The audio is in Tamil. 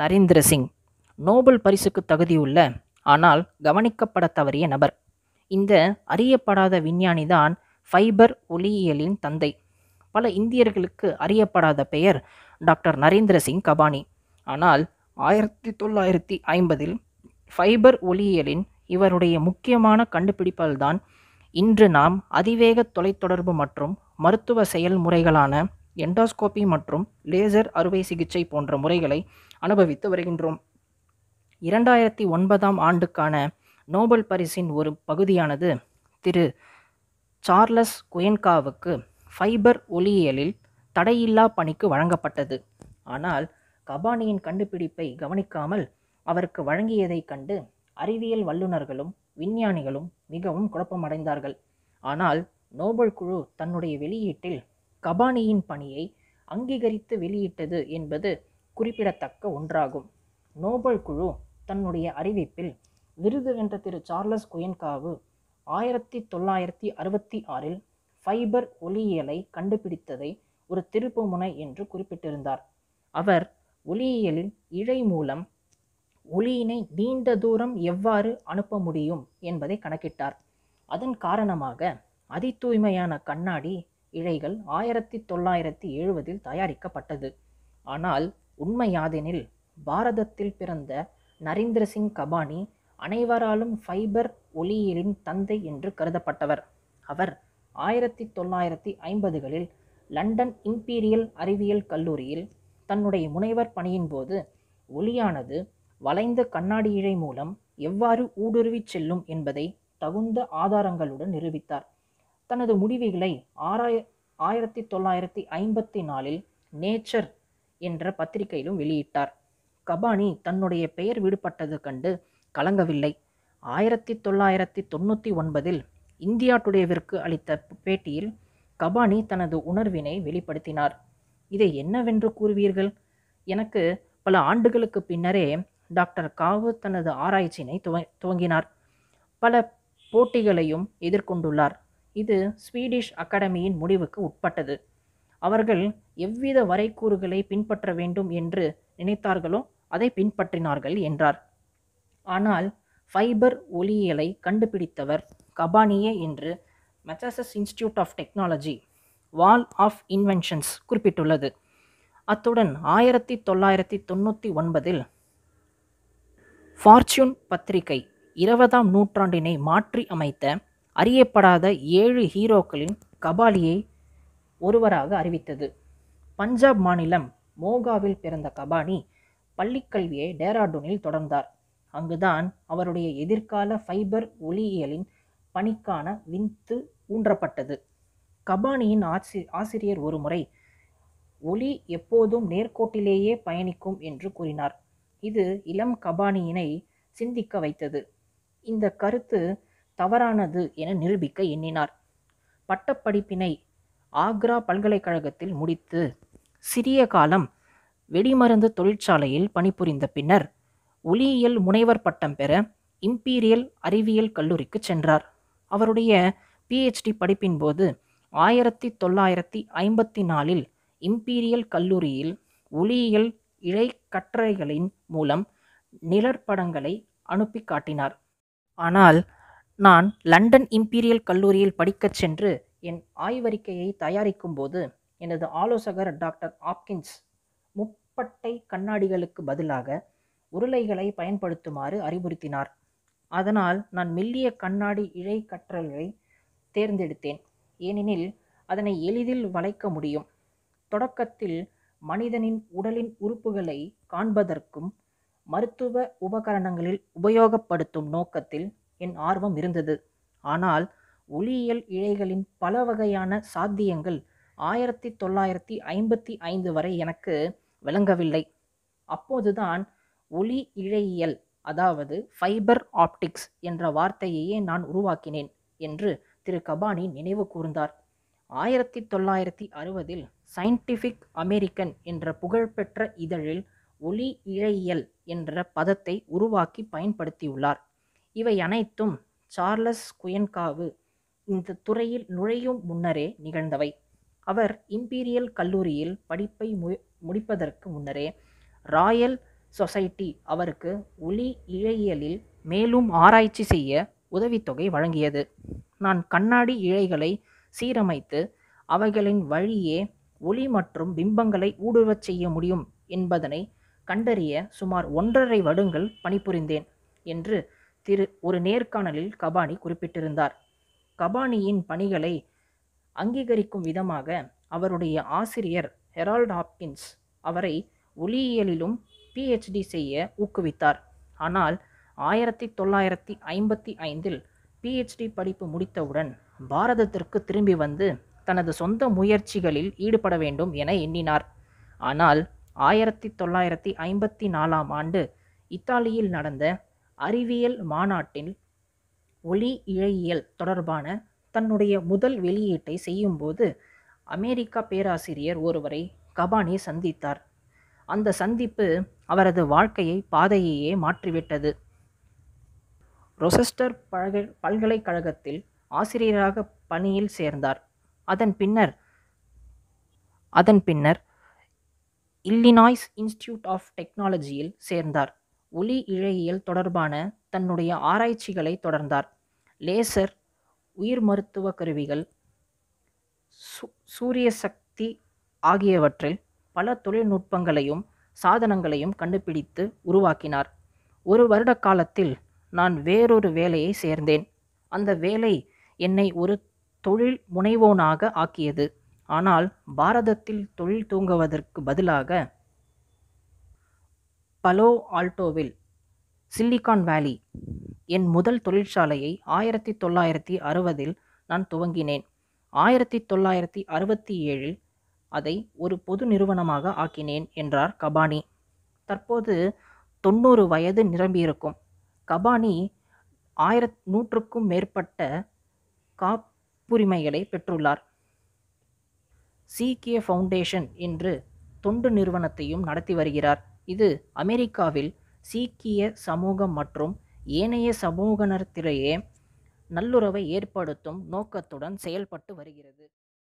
நரேந்திர சிங் நோபல் பரிசுக்கு தகுதியுள்ள ஆனால் கவனிக்கப்பட தவறிய நபர் இந்த அறியப்படாத விஞ்ஞானி தான் ஃபைபர் ஒளியியலின் தந்தை பல இந்தியர்களுக்கு அறியப்படாத பெயர் டாக்டர் நரேந்திர சிங் கபானி ஆனால் ஆயிரத்தி தொள்ளாயிரத்தி ஐம்பதில் ஃபைபர் ஒளியியலின் இவருடைய முக்கியமான கண்டுபிடிப்பால்தான் இன்று நாம் அதிவேக தொலைத்தொடர்பு மற்றும் மருத்துவ செயல்முறைகளான எண்டோஸ்கோபி மற்றும் லேசர் அறுவை சிகிச்சை போன்ற முறைகளை அனுபவித்து வருகின்றோம் இரண்டாயிரத்தி ஒன்பதாம் ஆண்டுக்கான நோபல் பரிசின் ஒரு பகுதியானது திரு சார்லஸ் குயன்காவுக்கு ஃபைபர் ஒலியியலில் தடையில்லா பணிக்கு வழங்கப்பட்டது ஆனால் கபானியின் கண்டுபிடிப்பை கவனிக்காமல் அவருக்கு வழங்கியதைக் கண்டு அறிவியல் வல்லுநர்களும் விஞ்ஞானிகளும் மிகவும் குழப்பமடைந்தார்கள் ஆனால் நோபல் குழு தன்னுடைய வெளியீட்டில் கபானியின் பணியை அங்கீகரித்து வெளியிட்டது என்பது குறிப்பிடத்தக்க ஒன்றாகும் நோபல் குழு தன்னுடைய அறிவிப்பில் விருது வென்ற திரு சார்லஸ் குயன்காவு ஆயிரத்தி தொள்ளாயிரத்தி அறுபத்தி ஆறில் ஃபைபர் ஒலியியலை கண்டுபிடித்ததை ஒரு திருப்புமுனை என்று குறிப்பிட்டிருந்தார் அவர் ஒலியியலில் இழை மூலம் ஒளியினை நீண்ட தூரம் எவ்வாறு அனுப்ப முடியும் என்பதை கணக்கிட்டார் அதன் காரணமாக தூய்மையான கண்ணாடி இழைகள் ஆயிரத்தி தொள்ளாயிரத்தி எழுபதில் தயாரிக்கப்பட்டது ஆனால் உண்மையாதெனில் பாரதத்தில் பிறந்த நரேந்திர சிங் கபானி அனைவராலும் ஃபைபர் ஒளியியலின் தந்தை என்று கருதப்பட்டவர் அவர் ஆயிரத்தி தொள்ளாயிரத்தி ஐம்பதுகளில் லண்டன் இம்பீரியல் அறிவியல் கல்லூரியில் தன்னுடைய முனைவர் பணியின் போது ஒளியானது வளைந்த கண்ணாடி இழை மூலம் எவ்வாறு ஊடுருவிச் செல்லும் என்பதை தகுந்த ஆதாரங்களுடன் நிரூபித்தார் தனது முடிவுகளை ஆறாய ஆயிரத்தி தொள்ளாயிரத்தி ஐம்பத்தி நாலில் நேச்சர் என்ற பத்திரிகையிலும் வெளியிட்டார் கபானி தன்னுடைய பெயர் விடுபட்டது கண்டு கலங்கவில்லை ஆயிரத்தி தொள்ளாயிரத்தி தொண்ணூற்றி ஒன்பதில் இந்தியா டுடேவிற்கு அளித்த பேட்டியில் கபானி தனது உணர்வினை வெளிப்படுத்தினார் இதை என்னவென்று கூறுவீர்கள் எனக்கு பல ஆண்டுகளுக்கு பின்னரே டாக்டர் காவு தனது ஆராய்ச்சியினை துவ துவங்கினார் பல போட்டிகளையும் எதிர்கொண்டுள்ளார் இது ஸ்வீடிஷ் அகாடமியின் முடிவுக்கு உட்பட்டது அவர்கள் எவ்வித வரைக்கூறுகளை பின்பற்ற வேண்டும் என்று நினைத்தார்களோ அதை பின்பற்றினார்கள் என்றார் ஆனால் ஃபைபர் ஒளியியலை கண்டுபிடித்தவர் கபானியே என்று Massachusetts institute of technology wall of inventions குறிப்பிட்டுள்ளது அத்துடன் ஆயிரத்தி தொள்ளாயிரத்தி தொண்ணூற்றி ஒன்பதில் ஃபார்ச்சூன் பத்திரிகை இருபதாம் நூற்றாண்டினை மாற்றி அமைத்த அறியப்படாத ஏழு ஹீரோக்களின் கபாலியை ஒருவராக அறிவித்தது பஞ்சாப் மாநிலம் மோகாவில் பிறந்த கபானி பள்ளிக்கல்வியை டேராடூனில் தொடர்ந்தார் அங்குதான் அவருடைய எதிர்கால ஃபைபர் ஒளியியலின் பணிக்கான விந்து ஊன்றப்பட்டது கபானியின் ஆசி ஆசிரியர் ஒரு முறை ஒளி எப்போதும் நேர்கோட்டிலேயே பயணிக்கும் என்று கூறினார் இது இளம் கபானியினை சிந்திக்க வைத்தது இந்த கருத்து தவறானது என நிரூபிக்க எண்ணினார் பட்டப்படிப்பினை ஆக்ரா பல்கலைக்கழகத்தில் முடித்து சிறிய காலம் வெடிமருந்து தொழிற்சாலையில் பணிபுரிந்த பின்னர் ஒளியியல் முனைவர் பட்டம் பெற இம்பீரியல் அறிவியல் கல்லூரிக்கு சென்றார் அவருடைய பிஹெச்டி படிப்பின் போது ஆயிரத்தி தொள்ளாயிரத்தி ஐம்பத்தி நாலில் இம்பீரியல் கல்லூரியில் ஒளியியல் இழை மூலம் நிழற்படங்களை அனுப்பி காட்டினார் ஆனால் நான் லண்டன் இம்பீரியல் கல்லூரியில் படிக்கச் சென்று என் ஆய்வறிக்கையை தயாரிக்கும் போது எனது ஆலோசகர் டாக்டர் ஆப்கின்ஸ் முப்பட்டை கண்ணாடிகளுக்கு பதிலாக உருளைகளை பயன்படுத்துமாறு அறிவுறுத்தினார் அதனால் நான் மெல்லிய கண்ணாடி இழை கற்றல்களை தேர்ந்தெடுத்தேன் ஏனெனில் அதனை எளிதில் வளைக்க முடியும் தொடக்கத்தில் மனிதனின் உடலின் உறுப்புகளை காண்பதற்கும் மருத்துவ உபகரணங்களில் உபயோகப்படுத்தும் நோக்கத்தில் என் ஆர்வம் இருந்தது ஆனால் ஒளியியல் இழைகளின் பல வகையான சாத்தியங்கள் ஆயிரத்தி தொள்ளாயிரத்தி ஐம்பத்தி ஐந்து வரை எனக்கு விளங்கவில்லை அப்போதுதான் ஒளி இழையியல் அதாவது ஃபைபர் ஆப்டிக்ஸ் என்ற வார்த்தையையே நான் உருவாக்கினேன் என்று திரு கபானி நினைவு கூர்ந்தார் ஆயிரத்தி தொள்ளாயிரத்தி அறுபதில் சயின்டிஃபிக் அமெரிக்கன் என்ற புகழ்பெற்ற இதழில் ஒளி இழையியல் என்ற பதத்தை உருவாக்கி பயன்படுத்தியுள்ளார் இவை அனைத்தும் சார்லஸ் குயன்காவு இந்த துறையில் நுழையும் முன்னரே நிகழ்ந்தவை அவர் இம்பீரியல் கல்லூரியில் படிப்பை மு முடிப்பதற்கு முன்னரே ராயல் சொசைட்டி அவருக்கு ஒளி இழையியலில் மேலும் ஆராய்ச்சி செய்ய உதவித்தொகை வழங்கியது நான் கண்ணாடி இழைகளை சீரமைத்து அவைகளின் வழியே ஒளி மற்றும் பிம்பங்களை ஊடுருவச் செய்ய முடியும் என்பதனை கண்டறிய சுமார் ஒன்றரை வருடங்கள் பணிபுரிந்தேன் என்று திரு ஒரு நேர்காணலில் கபானி குறிப்பிட்டிருந்தார் கபானியின் பணிகளை அங்கீகரிக்கும் விதமாக அவருடைய ஆசிரியர் ஹெரால்ட் ஹாப்கின்ஸ் அவரை ஒளியியலிலும் பிஹெச்டி செய்ய ஊக்குவித்தார் ஆனால் ஆயிரத்தி தொள்ளாயிரத்தி ஐம்பத்தி ஐந்தில் பிஹெச்டி படிப்பு முடித்தவுடன் பாரதத்திற்கு திரும்பி வந்து தனது சொந்த முயற்சிகளில் ஈடுபட வேண்டும் என எண்ணினார் ஆனால் ஆயிரத்தி தொள்ளாயிரத்தி ஐம்பத்தி நாலாம் ஆண்டு இத்தாலியில் நடந்த அறிவியல் மாநாட்டில் ஒளி இழையியல் தொடர்பான தன்னுடைய முதல் வெளியீட்டை செய்யும்போது அமெரிக்கா பேராசிரியர் ஒருவரை கபானி சந்தித்தார் அந்த சந்திப்பு அவரது வாழ்க்கையை பாதையையே மாற்றிவிட்டது ரொசஸ்டர் பழக பல்கலைக்கழகத்தில் ஆசிரியராக பணியில் சேர்ந்தார் அதன் பின்னர் அதன் பின்னர் இல்லினாய்ஸ் இன்ஸ்டியூட் ஆஃப் டெக்னாலஜியில் சேர்ந்தார் ஒளி இழையியல் தொடர்பான தன்னுடைய ஆராய்ச்சிகளை தொடர்ந்தார் லேசர் உயிர் மருத்துவ கருவிகள் சூரிய சக்தி ஆகியவற்றில் பல தொழில்நுட்பங்களையும் சாதனங்களையும் கண்டுபிடித்து உருவாக்கினார் ஒரு வருட காலத்தில் நான் வேறொரு வேலையை சேர்ந்தேன் அந்த வேலை என்னை ஒரு தொழில் முனைவோனாக ஆக்கியது ஆனால் பாரதத்தில் தொழில் தூங்குவதற்கு பதிலாக பலோ ஆல்டோவில் சில்லிகான் வேலி என் முதல் தொழிற்சாலையை ஆயிரத்தி தொள்ளாயிரத்தி அறுபதில் நான் துவங்கினேன் ஆயிரத்தி தொள்ளாயிரத்தி அறுபத்தி ஏழில் அதை ஒரு பொது நிறுவனமாக ஆக்கினேன் என்றார் கபானி தற்போது தொண்ணூறு வயது நிரம்பியிருக்கும் கபானி ஆயிரத் நூற்றுக்கும் மேற்பட்ட காப்புரிமைகளை பெற்றுள்ளார் சீக்கிய ஃபவுண்டேஷன் என்று தொண்டு நிறுவனத்தையும் நடத்தி வருகிறார் இது அமெரிக்காவில் சீக்கிய சமூகம் மற்றும் ஏனைய சமூகனர்த்திடையே நல்லுறவை ஏற்படுத்தும் நோக்கத்துடன் செயல்பட்டு வருகிறது